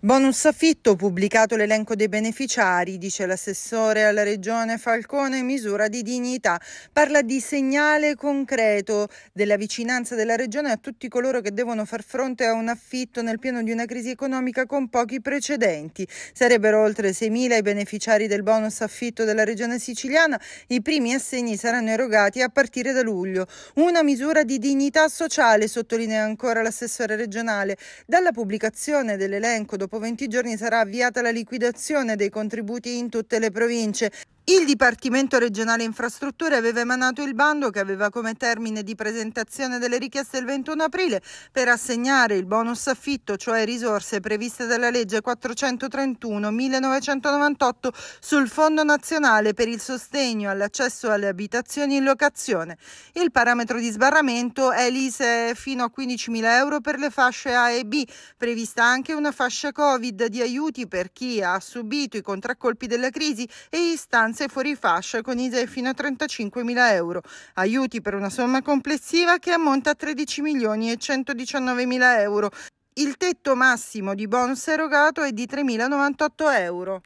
Bonus affitto, pubblicato l'elenco dei beneficiari, dice l'assessore alla regione Falcone, misura di dignità. Parla di segnale concreto della vicinanza della regione a tutti coloro che devono far fronte a un affitto nel pieno di una crisi economica con pochi precedenti. Sarebbero oltre 6.000 i beneficiari del bonus affitto della regione siciliana. I primi assegni saranno erogati a partire da luglio. Una misura di dignità sociale, sottolinea ancora l'assessore regionale. Dalla pubblicazione dell'elenco dopo dopo 20 giorni sarà avviata la liquidazione dei contributi in tutte le province. Il Dipartimento regionale infrastrutture aveva emanato il bando che aveva come termine di presentazione delle richieste il 21 aprile per assegnare il bonus affitto, cioè risorse previste dalla legge 431-1998 sul Fondo nazionale per il sostegno all'accesso alle abitazioni in locazione. Il parametro di sbarramento è l'ISE fino a 15.000 euro per le fasce A e B, prevista anche una fascia Covid di aiuti per chi ha subito i contraccolpi della crisi e istanze utenze fuori fascia con ISEE fino a 35.000 euro, aiuti per una somma complessiva che ammonta a 13.119.000 euro. Il tetto massimo di bonus erogato è di 3.098 euro.